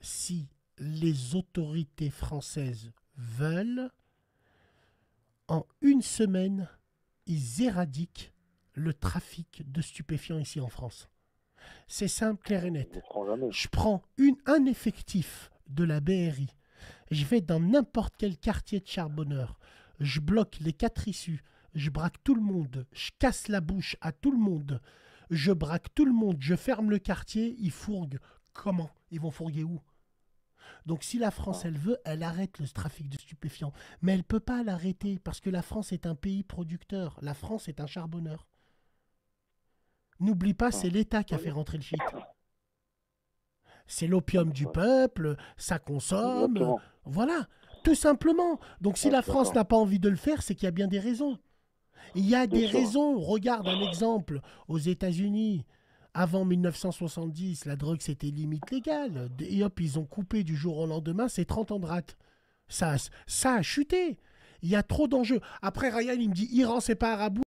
si les autorités françaises veulent, en une semaine, ils éradiquent le trafic de stupéfiants ici en France. C'est simple, clair et net. Je prends une, un effectif de la BRI. Je vais dans n'importe quel quartier de charbonneur. Je bloque les quatre issues. Je braque tout le monde. Je casse la bouche à tout le monde. Je braque tout le monde. Je ferme le quartier. Ils fourguent. Comment ils vont fourguer où donc si la France, ah. elle veut, elle arrête le trafic de stupéfiants. Mais elle ne peut pas l'arrêter parce que la France est un pays producteur. La France est un charbonneur. N'oublie pas, ah. c'est l'État qui a ah. fait rentrer le shit. C'est l'opium du peuple, ça consomme. Voilà, tout simplement. Donc si la France n'a pas envie de le faire, c'est qu'il y a bien des raisons. Il y a des raisons. Regarde un exemple aux États-Unis avant 1970, la drogue, c'était limite légale. Et hop, ils ont coupé du jour au lendemain, c'est 30 ans de rate. Ça, ça a chuté. Il y a trop d'enjeux. Après, Ryan, il me dit Iran, c'est pas Arabou.